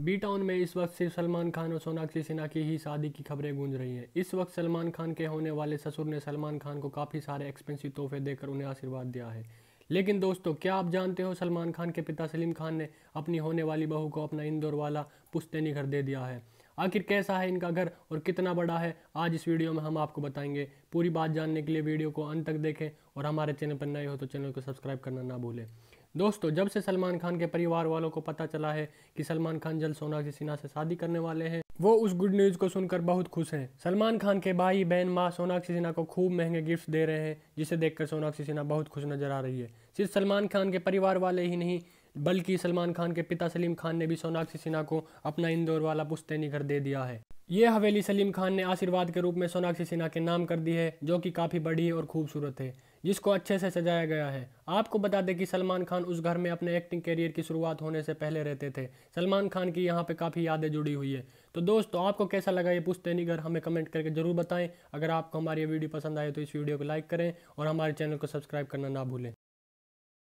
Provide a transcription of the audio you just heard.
B town में इस वक्त सिर्फ सलमान खान और सोनाक्षी सिन्हा की ही शादी की खबरें गूंज रही हैं इस वक्त सलमान खान के होने वाले ससुर ने सलमान खान को काफ़ी सारे एक्सपेंसिव तोहफे देकर उन्हें आशीर्वाद दिया है लेकिन दोस्तों क्या आप जानते हो सलमान खान के पिता सलीम खान ने अपनी होने वाली बहू को अपना इंदौर वाला पुश्तैनी घर दे दिया है आखिर कैसा है इनका घर और कितना बड़ा है आज इस वीडियो में हम आपको बताएंगे पूरी बात जानने के लिए वीडियो को अंत तक देखें और हमारे चैनल पर नए हो तो चैनल को सब्सक्राइब करना ना भूलें दोस्तों जब से सलमान खान के परिवार वालों को पता चला है कि सलमान खान सोना की सिन्हा से शादी करने वाले हैं वो उस गुड न्यूज़ को सुनकर बहुत खुश हैं सलमान खान के भाई बहन माँ सोनाक्षी सिन्हा को खूब महंगे गिफ्ट दे रहे हैं जिसे देखकर सोनाक्षी सिन्हा बहुत खुश नजर आ रही है सिर्फ सलमान खान के परिवार वाले ही नहीं बल्कि सलमान खान के पिता सलीम खान ने भी सोनाक्षी सिन्हा को अपना इंदौर वाला पुश्तैनी घर दे दिया है ये हवेली सलीम खान ने आशीर्वाद के रूप में सोनाक्षी सिन्हा के नाम कर दी है जो कि काफ़ी बड़ी और खूबसूरत है जिसको अच्छे से सजाया गया है आपको बता दें कि सलमान खान उस घर में अपने एक्टिंग करियर की शुरुआत होने से पहले रहते थे सलमान खान की यहाँ पे काफ़ी यादें जुड़ी हुई है तो दोस्तों आपको कैसा लगा ये पुश्तैनी घर हमें कमेंट करके ज़रूर बताएं अगर आपको हमारी ये वीडियो पसंद आए तो इस वीडियो को लाइक करें और हमारे चैनल को सब्सक्राइब करना ना भूलें